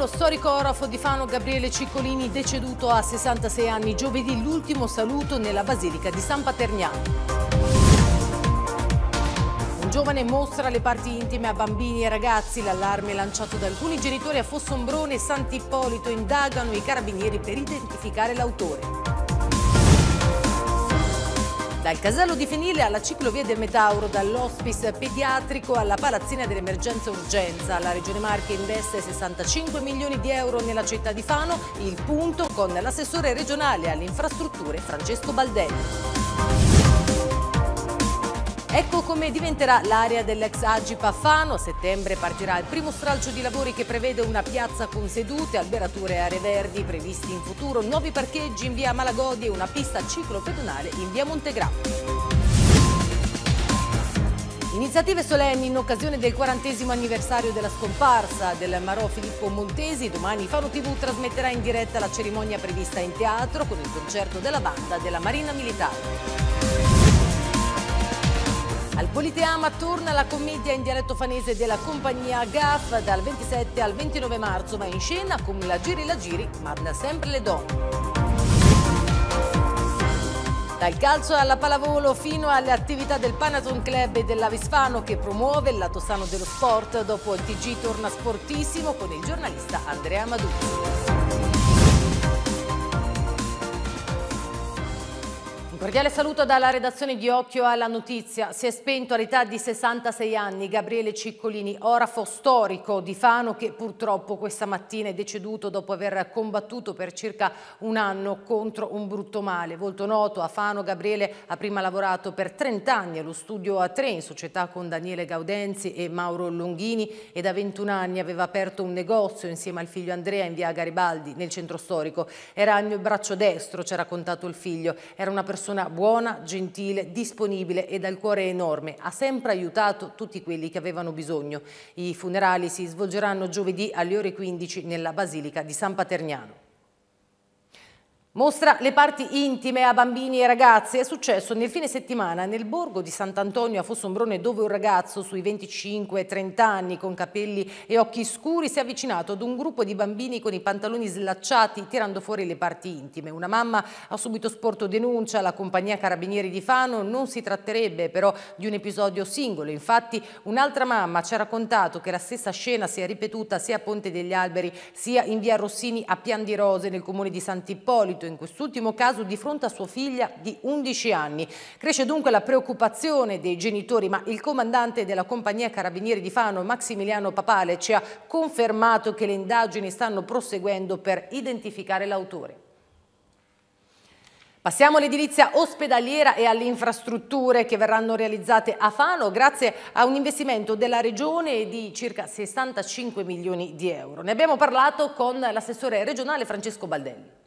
lo storico orafo di Fano Gabriele Ciccolini, deceduto a 66 anni, giovedì l'ultimo saluto nella Basilica di San Paterniano. Un giovane mostra le parti intime a bambini e ragazzi. L'allarme lanciato da alcuni genitori a Fossombrone e Sant'Ippolito indagano i carabinieri per identificare l'autore. Dal casello di Fenile alla ciclovia del Metauro, dall'ospice pediatrico alla palazzina dell'emergenza urgenza, la Regione Marche investe 65 milioni di euro nella città di Fano, il punto con l'assessore regionale alle infrastrutture Francesco Baldelli. Ecco come diventerà l'area dell'ex Agipa Fano. A settembre partirà il primo stralcio di lavori che prevede una piazza con sedute, alberature e aree verdi previsti in futuro, nuovi parcheggi in via Malagodi e una pista ciclopedonale in via Montegrappo. Iniziative solenni in occasione del quarantesimo anniversario della scomparsa del Marò Filippo Montesi. Domani Fano TV trasmetterà in diretta la cerimonia prevista in teatro con il concerto della banda della Marina Militare. Al Politeama torna la commedia in dialetto fanese della compagnia GAF dal 27 al 29 marzo, ma in scena con la giri la giri, ma da sempre le donne. Dal calcio alla pallavolo fino alle attività del Panathon Club e dell'Avisfano che promuove il lato sano dello sport, dopo il TG torna sportissimo con il giornalista Andrea Maduzzi. cordiale saluto dalla redazione di Occhio alla Notizia. Si è spento all'età di 66 anni Gabriele Ciccolini, orafo storico di Fano che purtroppo questa mattina è deceduto dopo aver combattuto per circa un anno contro un brutto male. Volto noto a Fano, Gabriele ha prima lavorato per 30 anni allo studio A3 in società con Daniele Gaudenzi e Mauro Longhini e da 21 anni aveva aperto un negozio insieme al figlio Andrea in via Garibaldi nel centro storico. Era il mio braccio destro, ci ha raccontato il figlio. Era una persona persona buona, gentile, disponibile e dal cuore enorme. Ha sempre aiutato tutti quelli che avevano bisogno. I funerali si svolgeranno giovedì alle ore 15 nella Basilica di San Paterniano. Mostra le parti intime a bambini e ragazzi. È successo nel fine settimana nel borgo di Sant'Antonio a Fossombrone dove un ragazzo sui 25-30 anni con capelli e occhi scuri si è avvicinato ad un gruppo di bambini con i pantaloni slacciati tirando fuori le parti intime. Una mamma ha subito sporto denuncia alla compagnia Carabinieri di Fano. Non si tratterebbe però di un episodio singolo. Infatti un'altra mamma ci ha raccontato che la stessa scena si è ripetuta sia a Ponte degli Alberi sia in via Rossini a Pian di Rose nel comune di Sant'Ippolito rapporto, in quest'ultimo caso di fronte a sua figlia di 11 anni. Cresce dunque la preoccupazione dei genitori, ma il comandante della compagnia Carabinieri di Fano, Maximiliano Papale, ci ha confermato che le indagini stanno proseguendo per identificare l'autore. Passiamo all'edilizia ospedaliera e alle infrastrutture che verranno realizzate a Fano grazie a un investimento della Regione di circa 65 milioni di euro. Ne abbiamo parlato con l'assessore regionale Francesco Baldelli.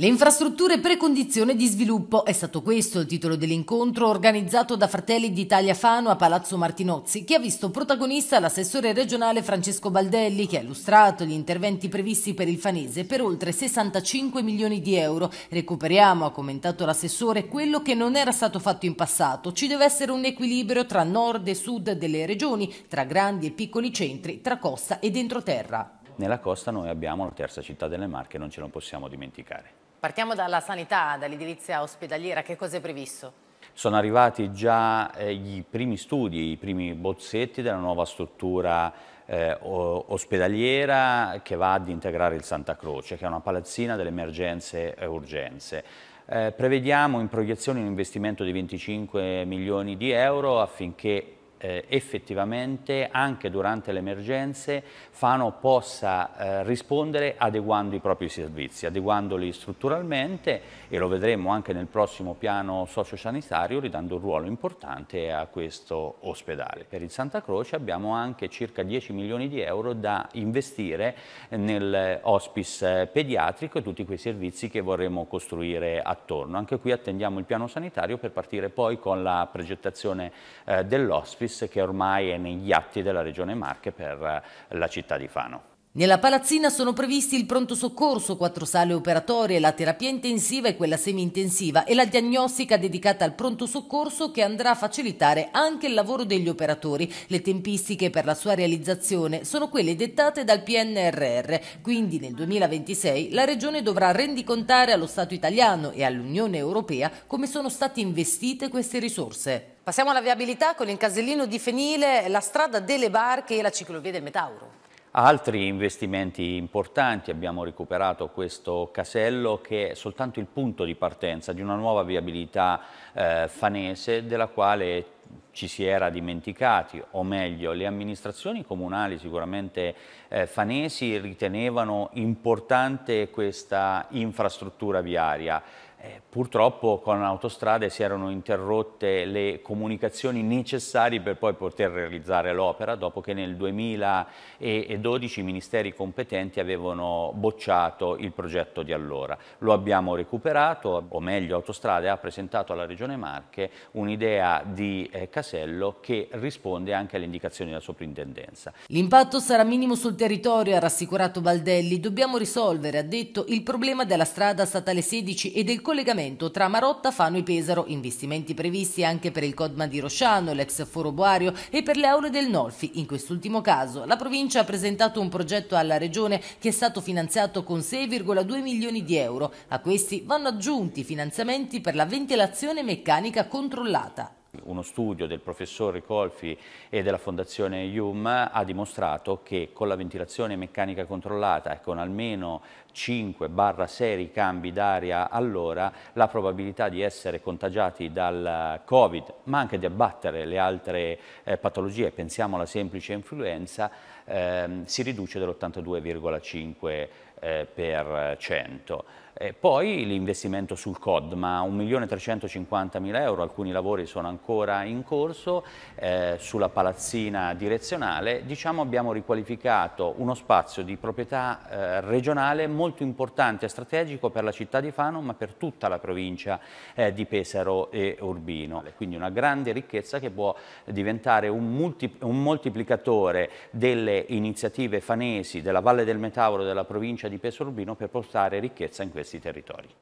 Le infrastrutture precondizione di sviluppo è stato questo il titolo dell'incontro organizzato da Fratelli d'Italia Fano a Palazzo Martinozzi, che ha visto protagonista l'assessore regionale Francesco Baldelli, che ha illustrato gli interventi previsti per il Fanese per oltre 65 milioni di euro. Recuperiamo, ha commentato l'assessore, quello che non era stato fatto in passato. Ci deve essere un equilibrio tra nord e sud delle regioni, tra grandi e piccoli centri, tra costa e entroterra. Nella costa noi abbiamo la terza città delle Marche, non ce lo possiamo dimenticare Partiamo dalla sanità, dall'edilizia ospedaliera, che cosa è previsto? Sono arrivati già eh, i primi studi, i primi bozzetti della nuova struttura eh, ospedaliera che va ad integrare il Santa Croce, che è una palazzina delle emergenze e urgenze. Eh, prevediamo in proiezione un investimento di 25 milioni di euro affinché eh, effettivamente anche durante le emergenze Fano possa eh, rispondere adeguando i propri servizi, adeguandoli strutturalmente e lo vedremo anche nel prossimo piano sociosanitario ridando un ruolo importante a questo ospedale. Per il Santa Croce abbiamo anche circa 10 milioni di euro da investire nel hospice eh, pediatrico e tutti quei servizi che vorremmo costruire attorno. Anche qui attendiamo il piano sanitario per partire poi con la progettazione eh, dell'hospice Iris che ormai è negli atti della Regione Marche per eh, la città di Fano. Nella palazzina sono previsti il pronto soccorso, quattro sale operatorie, la terapia intensiva e quella semi-intensiva e la diagnostica dedicata al pronto soccorso che andrà a facilitare anche il lavoro degli operatori. Le tempistiche per la sua realizzazione sono quelle dettate dal PNRR, quindi nel 2026 la Regione dovrà rendicontare allo Stato italiano e all'Unione Europea come sono state investite queste risorse. Passiamo alla viabilità con il casellino di Fenile, la strada delle barche e la ciclovia del Metauro. Altri investimenti importanti, abbiamo recuperato questo casello che è soltanto il punto di partenza di una nuova viabilità eh, fanese della quale ci si era dimenticati, o meglio le amministrazioni comunali sicuramente eh, fanesi ritenevano importante questa infrastruttura viaria. Eh, purtroppo con Autostrade si erano interrotte le comunicazioni necessarie per poi poter realizzare l'opera dopo che nel 2012 i ministeri competenti avevano bocciato il progetto di allora. Lo abbiamo recuperato, o meglio Autostrade ha presentato alla Regione Marche un'idea di eh, casello che risponde anche alle indicazioni della soprintendenza. L'impatto sarà minimo sul territorio, ha rassicurato Baldelli. Dobbiamo risolvere, ha detto, il problema della strada statale 16 e del collegamento tra Marotta, Fano e Pesaro, investimenti previsti anche per il Codma di Rosciano, l'ex foro Boario e per le aule del Nolfi. In quest'ultimo caso la provincia ha presentato un progetto alla regione che è stato finanziato con 6,2 milioni di euro. A questi vanno aggiunti finanziamenti per la ventilazione meccanica controllata uno studio del professor Ricolfi e della fondazione IUM ha dimostrato che con la ventilazione meccanica controllata e con almeno 5-6 cambi d'aria all'ora la probabilità di essere contagiati dal Covid ma anche di abbattere le altre eh, patologie, pensiamo alla semplice influenza, ehm, si riduce dell'82,5% e poi l'investimento sul COD, ma 1.350.000 euro, alcuni lavori sono ancora in corso, eh, sulla palazzina direzionale. Diciamo abbiamo riqualificato uno spazio di proprietà eh, regionale molto importante e strategico per la città di Fano, ma per tutta la provincia eh, di Pesaro e Urbino. Quindi una grande ricchezza che può diventare un, multi un moltiplicatore delle iniziative fanesi della Valle del Metauro della provincia di Pesaro Urbino per portare ricchezza in questo questi territori.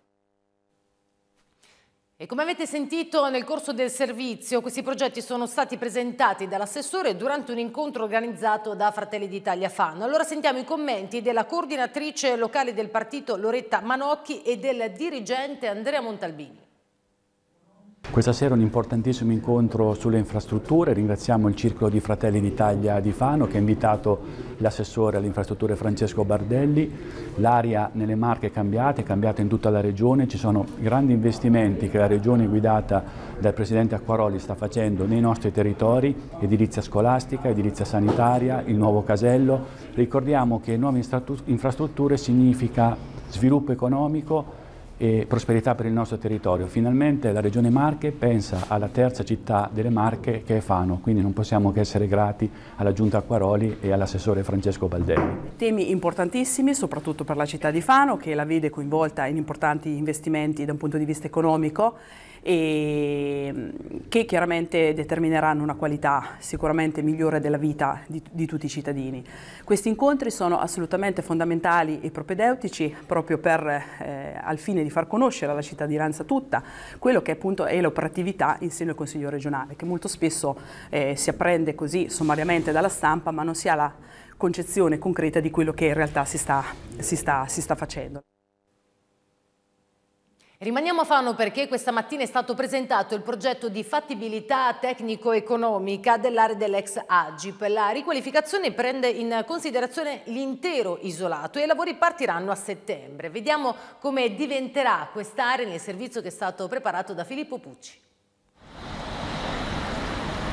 E come avete sentito nel corso del servizio, questi progetti sono stati presentati dall'assessore durante un incontro organizzato da Fratelli d'Italia Fan. Allora sentiamo i commenti della coordinatrice locale del partito Loretta Manocchi e del dirigente Andrea Montalbini. Questa sera un importantissimo incontro sulle infrastrutture, ringraziamo il Circolo di Fratelli d'Italia di Fano che ha invitato l'assessore alle infrastrutture Francesco Bardelli, l'aria nelle Marche è cambiata, è cambiata in tutta la regione, ci sono grandi investimenti che la regione guidata dal Presidente Acquaroli sta facendo nei nostri territori, edilizia scolastica, edilizia sanitaria, il nuovo casello, ricordiamo che nuove infrastrutture significa sviluppo economico, e prosperità per il nostro territorio. Finalmente la Regione Marche pensa alla terza città delle Marche che è Fano, quindi non possiamo che essere grati alla Giunta Acquaroli e all'assessore Francesco Baldelli. Temi importantissimi soprattutto per la città di Fano che la vede coinvolta in importanti investimenti da un punto di vista economico e mm, che chiaramente determineranno una qualità sicuramente migliore della vita di, di tutti i cittadini. Questi incontri sono assolutamente fondamentali e propedeutici proprio per, eh, al fine di far conoscere alla cittadinanza tutta quello che appunto è l'operatività in seno al Consiglio regionale, che molto spesso eh, si apprende così sommariamente dalla stampa ma non si ha la concezione concreta di quello che in realtà si sta, si sta, si sta facendo. Rimaniamo a Fano perché questa mattina è stato presentato il progetto di fattibilità tecnico-economica dell'area dell'ex Agip. La riqualificazione prende in considerazione l'intero isolato e i lavori partiranno a settembre. Vediamo come diventerà quest'area nel servizio che è stato preparato da Filippo Pucci.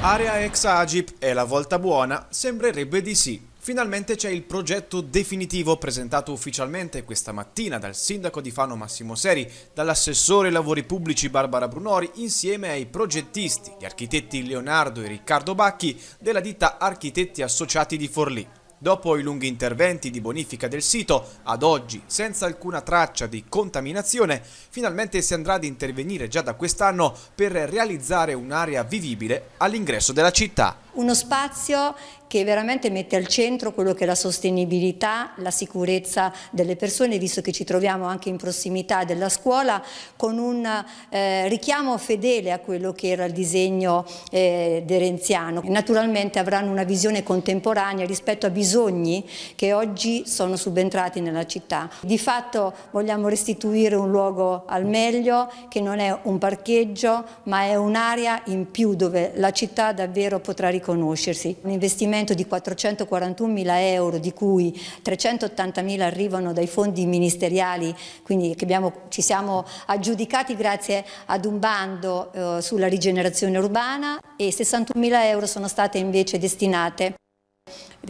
Area ex Agip è la volta buona? Sembrerebbe di sì. Finalmente c'è il progetto definitivo presentato ufficialmente questa mattina dal sindaco di Fano Massimo Seri, dall'assessore lavori pubblici Barbara Brunori insieme ai progettisti, gli architetti Leonardo e Riccardo Bacchi della ditta Architetti Associati di Forlì. Dopo i lunghi interventi di bonifica del sito, ad oggi senza alcuna traccia di contaminazione, finalmente si andrà ad intervenire già da quest'anno per realizzare un'area vivibile all'ingresso della città. Uno spazio che veramente mette al centro quello che è la sostenibilità, la sicurezza delle persone, visto che ci troviamo anche in prossimità della scuola, con un eh, richiamo fedele a quello che era il disegno eh, derenziano. Naturalmente avranno una visione contemporanea rispetto a bisogni che oggi sono subentrati nella città. Di fatto vogliamo restituire un luogo al meglio, che non è un parcheggio, ma è un'area in più dove la città davvero potrà riconoscere riconoscersi. Un investimento di 441.000 euro, di cui 380.000 arrivano dai fondi ministeriali, quindi che abbiamo, ci siamo aggiudicati grazie ad un bando eh, sulla rigenerazione urbana e 61.000 euro sono state invece destinate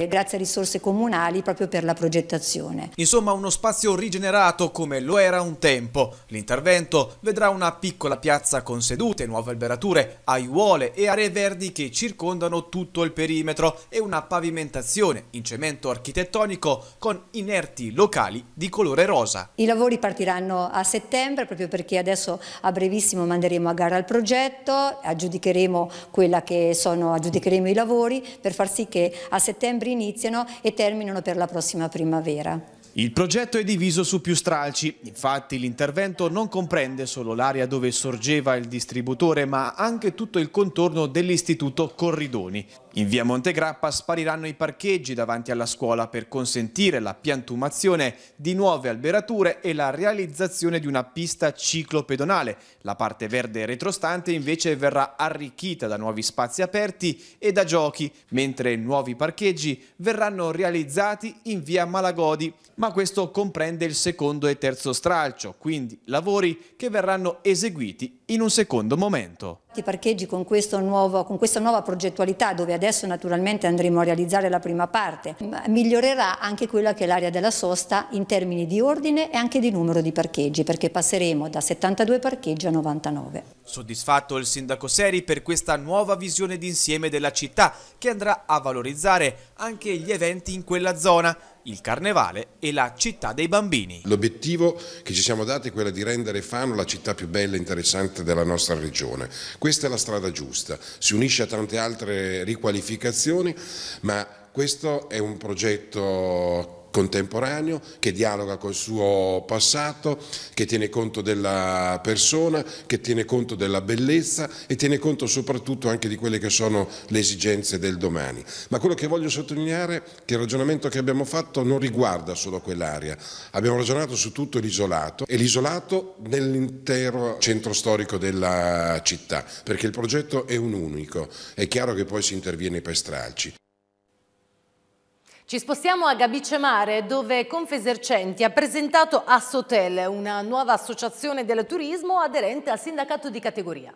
grazie a risorse comunali proprio per la progettazione. Insomma uno spazio rigenerato come lo era un tempo. L'intervento vedrà una piccola piazza con sedute, nuove alberature, aiuole e aree verdi che circondano tutto il perimetro e una pavimentazione in cemento architettonico con inerti locali di colore rosa. I lavori partiranno a settembre proprio perché adesso a brevissimo manderemo a gara il progetto, aggiudicheremo quella che sono, aggiudicheremo i lavori per far sì che a settembre settembre iniziano e terminano per la prossima primavera. Il progetto è diviso su più stralci, infatti l'intervento non comprende solo l'area dove sorgeva il distributore ma anche tutto il contorno dell'istituto Corridoni. In via Montegrappa spariranno i parcheggi davanti alla scuola per consentire la piantumazione di nuove alberature e la realizzazione di una pista ciclopedonale. La parte verde retrostante invece verrà arricchita da nuovi spazi aperti e da giochi, mentre nuovi parcheggi verranno realizzati in via Malagodi, ma questo comprende il secondo e terzo stralcio, quindi lavori che verranno eseguiti in un secondo momento. Ti parcheggi con, nuovo, con, questa nuova progettualità dove adesso naturalmente andremo a realizzare la prima parte, migliorerà anche quella che è l'area della sosta in termini di ordine e anche di numero di parcheggi perché passeremo da 72 parcheggi a 99. Soddisfatto il sindaco Seri per questa nuova visione d'insieme della città che andrà a valorizzare anche gli eventi in quella zona il Carnevale e la città dei bambini. L'obiettivo che ci siamo dati è quello di rendere Fano la città più bella e interessante della nostra regione. Questa è la strada giusta, si unisce a tante altre riqualificazioni, ma questo è un progetto contemporaneo, che dialoga col suo passato, che tiene conto della persona, che tiene conto della bellezza e tiene conto soprattutto anche di quelle che sono le esigenze del domani. Ma quello che voglio sottolineare è che il ragionamento che abbiamo fatto non riguarda solo quell'area, abbiamo ragionato su tutto l'isolato e l'isolato nell'intero centro storico della città, perché il progetto è un unico, è chiaro che poi si interviene per stralci. Ci spostiamo a Gabicemare dove Confesercenti ha presentato Assotel, una nuova associazione del turismo aderente al sindacato di categoria.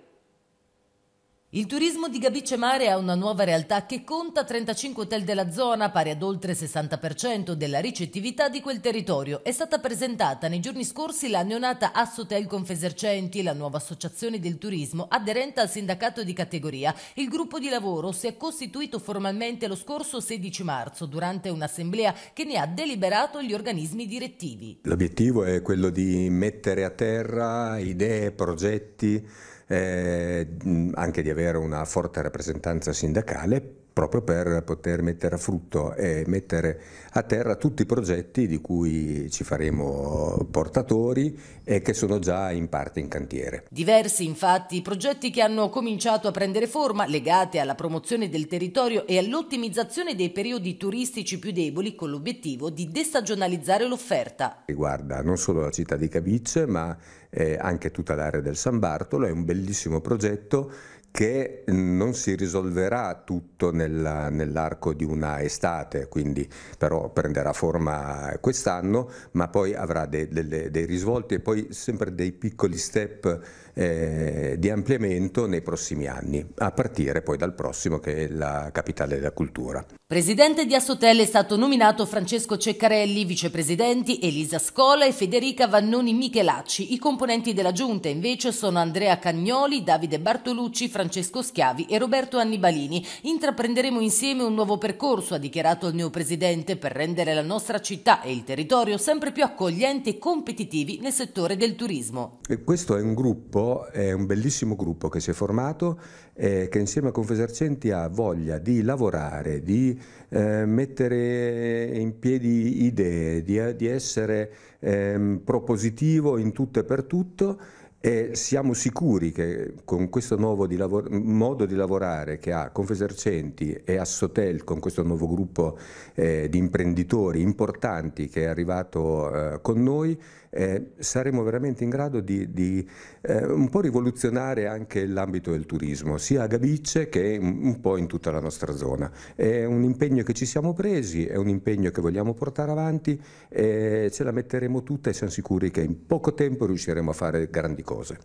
Il turismo di Gabice Mare è una nuova realtà che conta 35 hotel della zona, pari ad oltre il 60% della ricettività di quel territorio. È stata presentata nei giorni scorsi la neonata Asso Hotel Confesercenti, la nuova associazione del turismo aderente al sindacato di categoria. Il gruppo di lavoro si è costituito formalmente lo scorso 16 marzo durante un'assemblea che ne ha deliberato gli organismi direttivi. L'obiettivo è quello di mettere a terra idee, progetti eh, anche di avere una forte rappresentanza sindacale, proprio per poter mettere a frutto e mettere a terra tutti i progetti di cui ci faremo portatori e che sono già in parte in cantiere. Diversi infatti i progetti che hanno cominciato a prendere forma legate alla promozione del territorio e all'ottimizzazione dei periodi turistici più deboli con l'obiettivo di destagionalizzare l'offerta. Riguarda non solo la città di Cabice ma eh, anche tutta l'area del San Bartolo, è un bellissimo progetto che non si risolverà tutto nella, nell'arco di una estate, quindi però prenderà forma quest'anno, ma poi avrà de, de, de, dei risvolti e poi sempre dei piccoli step eh, di ampliamento nei prossimi anni, a partire poi dal prossimo che è la capitale della cultura. Presidente di Assotel è stato nominato Francesco Ceccarelli, vicepresidenti Elisa Scola e Federica Vannoni Michelacci. I componenti della giunta invece sono Andrea Cagnoli, Davide Bartolucci, Francesco Schiavi e Roberto Annibalini. Intraprenderemo insieme un nuovo percorso, ha dichiarato il neopresidente, per rendere la nostra città e il territorio sempre più accoglienti e competitivi nel settore del turismo. Questo è un gruppo, è un bellissimo gruppo che si è formato eh, che insieme a Confesercenti ha voglia di lavorare, di eh, mettere in piedi idee, di, eh, di essere eh, propositivo in tutto e per tutto e siamo sicuri che con questo nuovo di lavoro, modo di lavorare che ha Confesercenti e Assotel, con questo nuovo gruppo eh, di imprenditori importanti che è arrivato eh, con noi, eh, saremo veramente in grado di, di eh, un po' rivoluzionare anche l'ambito del turismo, sia a Gabicce che un po' in tutta la nostra zona. È un impegno che ci siamo presi, è un impegno che vogliamo portare avanti, eh, ce la metteremo tutta e siamo sicuri che in poco tempo riusciremo a fare grandi cose.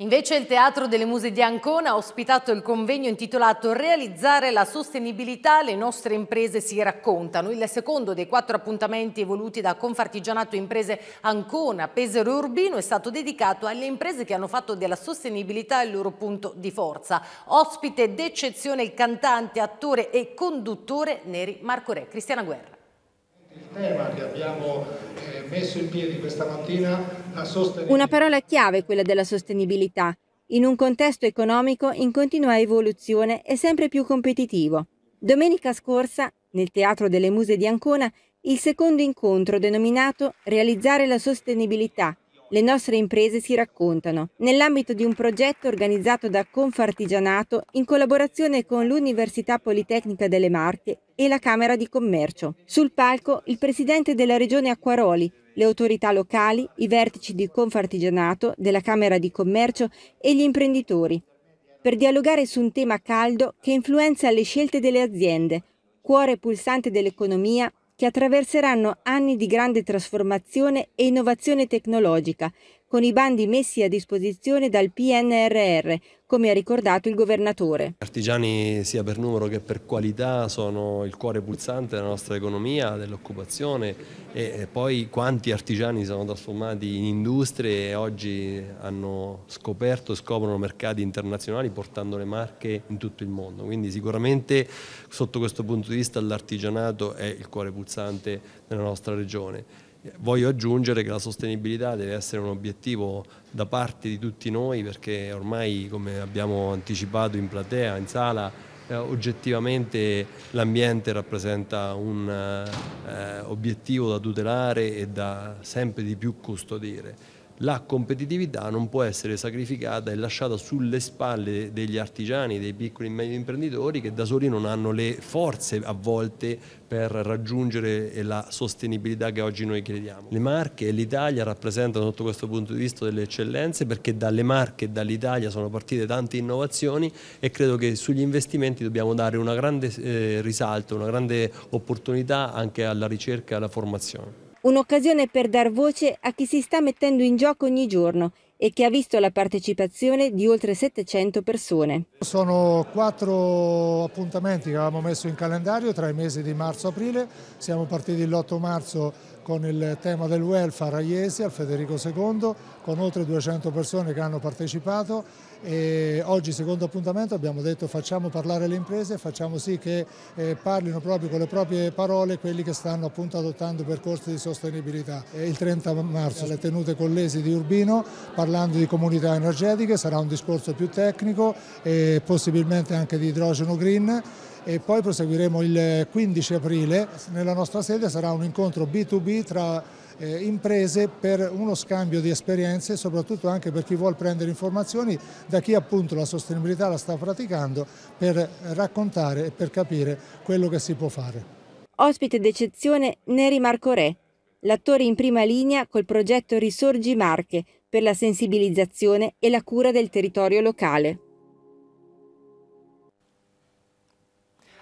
Invece il Teatro delle Muse di Ancona ha ospitato il convegno intitolato Realizzare la sostenibilità, le nostre imprese si raccontano, il secondo dei quattro appuntamenti evoluti da Confartigianato Imprese Ancona, Pesaro e Urbino è stato dedicato alle imprese che hanno fatto della sostenibilità il loro punto di forza. Ospite d'eccezione il cantante, attore e conduttore Neri Marco Re. Cristiana Guerra tema che abbiamo eh, messo in piedi questa mattina, la sostenibilità. Una parola chiave è quella della sostenibilità, in un contesto economico in continua evoluzione e sempre più competitivo. Domenica scorsa, nel Teatro delle Muse di Ancona, il secondo incontro denominato Realizzare la sostenibilità le nostre imprese si raccontano nell'ambito di un progetto organizzato da Confartigianato in collaborazione con l'Università Politecnica delle Marche e la Camera di Commercio. Sul palco il presidente della regione Acquaroli, le autorità locali, i vertici di Confartigianato, della Camera di Commercio e gli imprenditori, per dialogare su un tema caldo che influenza le scelte delle aziende, cuore pulsante dell'economia che attraverseranno anni di grande trasformazione e innovazione tecnologica, con i bandi messi a disposizione dal PNRR, come ha ricordato il governatore. Gli artigiani sia per numero che per qualità sono il cuore pulsante della nostra economia, dell'occupazione e poi quanti artigiani sono trasformati in industrie e oggi hanno scoperto e scoprono mercati internazionali portando le marche in tutto il mondo. Quindi sicuramente sotto questo punto di vista l'artigianato è il cuore pulsante della nostra regione. Voglio aggiungere che la sostenibilità deve essere un obiettivo da parte di tutti noi perché ormai, come abbiamo anticipato in platea, in sala, eh, oggettivamente l'ambiente rappresenta un eh, obiettivo da tutelare e da sempre di più custodire la competitività non può essere sacrificata e lasciata sulle spalle degli artigiani, dei piccoli e medi imprenditori che da soli non hanno le forze a volte per raggiungere la sostenibilità che oggi noi crediamo. Le Marche e l'Italia rappresentano sotto questo punto di vista delle eccellenze perché dalle Marche e dall'Italia sono partite tante innovazioni e credo che sugli investimenti dobbiamo dare un grande eh, risalto, una grande opportunità anche alla ricerca e alla formazione. Un'occasione per dar voce a chi si sta mettendo in gioco ogni giorno e che ha visto la partecipazione di oltre 700 persone. Sono quattro appuntamenti che avevamo messo in calendario tra i mesi di marzo e aprile, siamo partiti l'8 marzo con il tema del welfare a Iesi, al Federico II, con oltre 200 persone che hanno partecipato e oggi secondo appuntamento abbiamo detto facciamo parlare le imprese, facciamo sì che eh, parlino proprio con le proprie parole quelli che stanno appunto adottando percorsi di sostenibilità. E il 30 marzo alle tenute collesi di Urbino parlando di comunità energetiche sarà un discorso più tecnico e possibilmente anche di idrogeno green e poi proseguiremo il 15 aprile. Nella nostra sede sarà un incontro B2B tra eh, imprese per uno scambio di esperienze, soprattutto anche per chi vuole prendere informazioni da chi appunto la sostenibilità la sta praticando per raccontare e per capire quello che si può fare. Ospite d'eccezione Neri Marco Re, l'attore in prima linea col progetto Risorgi Marche per la sensibilizzazione e la cura del territorio locale.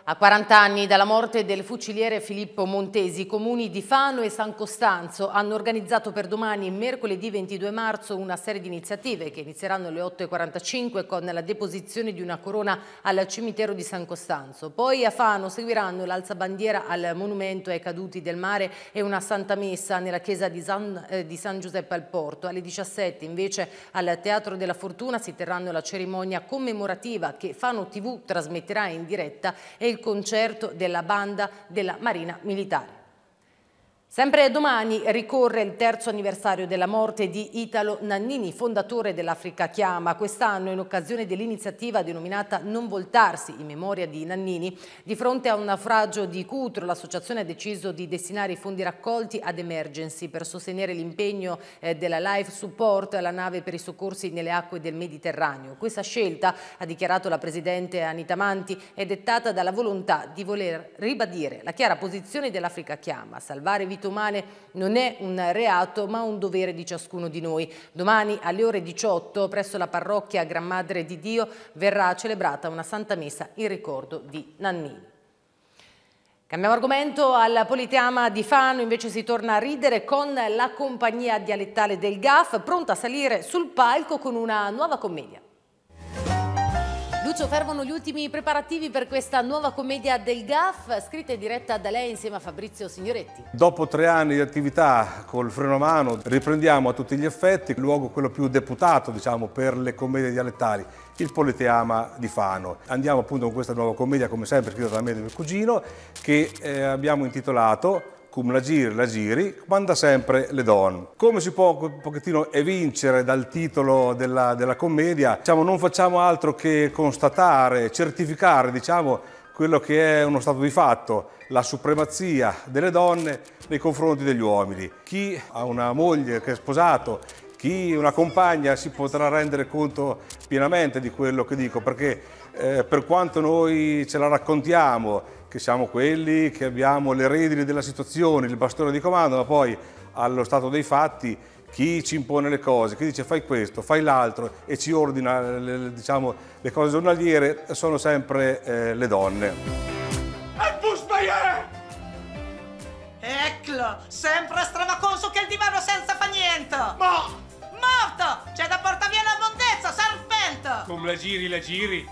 A 40 anni dalla morte del fuciliere Filippo Montesi, i comuni di Fano e San Costanzo hanno organizzato per domani, mercoledì 22 marzo, una serie di iniziative che inizieranno alle 8.45 con la deposizione di una corona al cimitero di San Costanzo. Poi a Fano seguiranno l'alzabandiera al monumento ai caduti del mare e una santa messa nella chiesa di San, eh, di San Giuseppe al Porto. Alle 17 invece al Teatro della Fortuna si terranno la cerimonia commemorativa che Fano TV trasmetterà in diretta e il concerto della banda della Marina Militare. Sempre domani ricorre il terzo anniversario della morte di Italo Nannini, fondatore dell'Africa Chiama. Quest'anno, in occasione dell'iniziativa denominata Non voltarsi in memoria di Nannini, di fronte a un naufragio di Cutro, l'associazione ha deciso di destinare i fondi raccolti ad emergency per sostenere l'impegno eh, della Life Support, la nave per i soccorsi nelle acque del Mediterraneo. Questa scelta, ha dichiarato la presidente Anita Manti, è dettata dalla volontà di voler ribadire la chiara posizione dell'Africa Chiama, salvare vite vite umane non è un reato ma un dovere di ciascuno di noi. Domani alle ore 18 presso la parrocchia Gran Madre di Dio verrà celebrata una santa messa in ricordo di Nannini. Cambiamo argomento, al Politeama di Fano invece si torna a ridere con la compagnia dialettale del GAF pronta a salire sul palco con una nuova commedia. Lucio, fervono gli ultimi preparativi per questa nuova commedia del GAF, scritta e diretta da lei insieme a Fabrizio Signoretti. Dopo tre anni di attività col freno a mano, riprendiamo a tutti gli effetti il luogo quello più deputato diciamo, per le commedie dialettali, il Politeama di Fano. Andiamo appunto con questa nuova commedia, come sempre, scritta da me e da mio cugino, che eh, abbiamo intitolato cum la giri, la giri, manda sempre le donne. Come si può un pochettino evincere dal titolo della, della commedia? Diciamo, non facciamo altro che constatare, certificare, diciamo, quello che è uno stato di fatto, la supremazia delle donne nei confronti degli uomini. Chi ha una moglie che è sposato, chi una compagna si potrà rendere conto pienamente di quello che dico, perché eh, per quanto noi ce la raccontiamo che siamo quelli che abbiamo le redini della situazione, il bastone di comando, ma poi allo stato dei fatti chi ci impone le cose, chi dice fai questo, fai l'altro e ci ordina le, diciamo, le cose giornaliere sono sempre eh, le donne. Eccolo, sempre stravaconso che il divano senza fa niente! Ma! Morto! C'è da portare via la mondezza, serpente! Come la giri, la giri!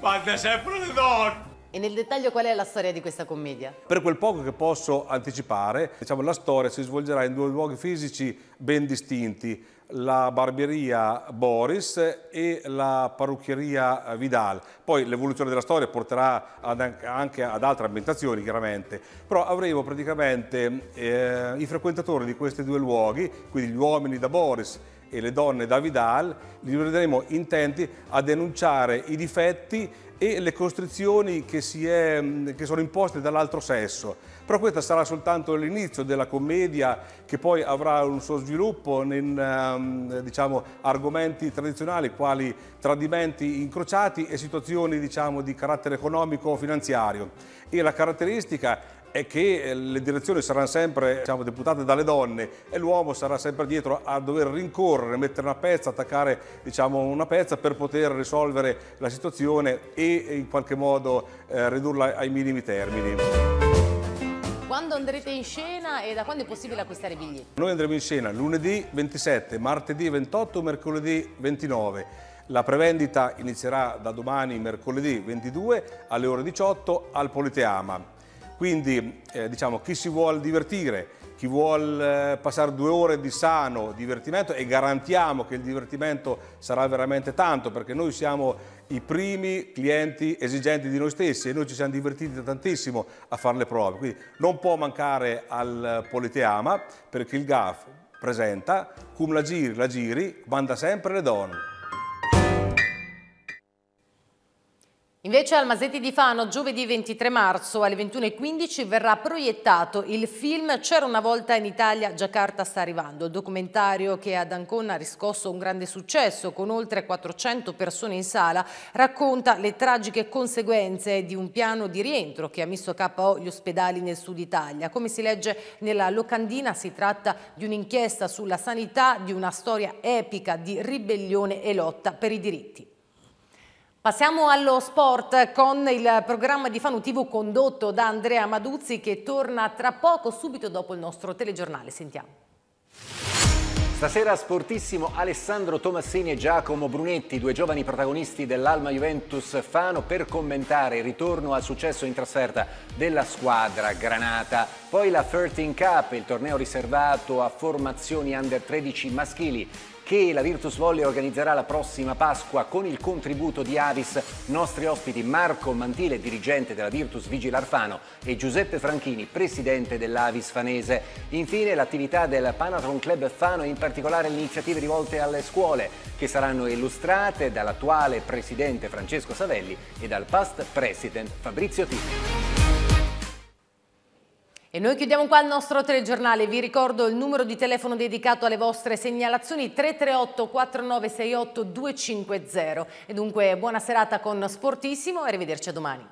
Manda sempre le donne! E nel dettaglio qual è la storia di questa commedia? Per quel poco che posso anticipare, diciamo, la storia si svolgerà in due luoghi fisici ben distinti, la barbieria Boris e la parrucchieria Vidal. Poi l'evoluzione della storia porterà ad anche ad altre ambientazioni, chiaramente, però avremo praticamente eh, i frequentatori di questi due luoghi, quindi gli uomini da Boris e le donne da Vidal, li vedremo intenti a denunciare i difetti e le costrizioni che, è, mm, che sono imposte dall'altro sesso. Però questo sarà soltanto l'inizio della commedia che poi avrà un suo sviluppo in ehm, diciamo, argomenti tradizionali quali tradimenti incrociati e situazioni diciamo, di carattere economico o finanziario. E la caratteristica è che eh, le direzioni saranno sempre diciamo, deputate dalle donne e l'uomo sarà sempre dietro a dover rincorrere, mettere una pezza, attaccare diciamo, una pezza per poter risolvere la situazione e eh, in qualche modo eh, ridurla ai minimi termini. Quando andrete in scena e da quando è possibile acquistare i biglietti? Noi andremo in scena lunedì 27, martedì 28, mercoledì 29. La prevendita inizierà da domani mercoledì 22 alle ore 18 al Politeama. Quindi eh, diciamo chi si vuole divertire, chi vuole eh, passare due ore di sano divertimento e garantiamo che il divertimento sarà veramente tanto perché noi siamo i primi clienti esigenti di noi stessi e noi ci siamo divertiti tantissimo a fare le prove. Quindi non può mancare al Politeama perché il GAF presenta Cum la giri, la giri, manda sempre le donne. Invece al Masetti di Fano giovedì 23 marzo alle 21.15 verrà proiettato il film C'era una volta in Italia, Giacarta sta arrivando, il documentario che ad Ancona ha riscosso un grande successo con oltre 400 persone in sala, racconta le tragiche conseguenze di un piano di rientro che ha messo a capo gli ospedali nel sud Italia. Come si legge nella locandina si tratta di un'inchiesta sulla sanità, di una storia epica di ribellione e lotta per i diritti. Passiamo allo sport con il programma di Fanu TV condotto da Andrea Maduzzi che torna tra poco, subito dopo il nostro telegiornale. Sentiamo. Stasera sportissimo Alessandro Tomassini e Giacomo Brunetti, due giovani protagonisti dell'Alma Juventus Fano per commentare il ritorno al successo in trasferta della squadra Granata. Poi la 13 Cup, il torneo riservato a formazioni under 13 maschili che la Virtus Volley organizzerà la prossima Pasqua con il contributo di Avis. Nostri ospiti Marco Mantile, dirigente della Virtus Vigil Arfano e Giuseppe Franchini, presidente dell'Avis Fanese. Infine l'attività del Panatron Club Fano e in particolare le iniziative rivolte alle scuole che saranno illustrate dall'attuale presidente Francesco Savelli e dal past president Fabrizio Tini. E noi chiudiamo qua il nostro telegiornale, vi ricordo il numero di telefono dedicato alle vostre segnalazioni 338 4968 250 e dunque buona serata con Sportissimo e arrivederci a domani.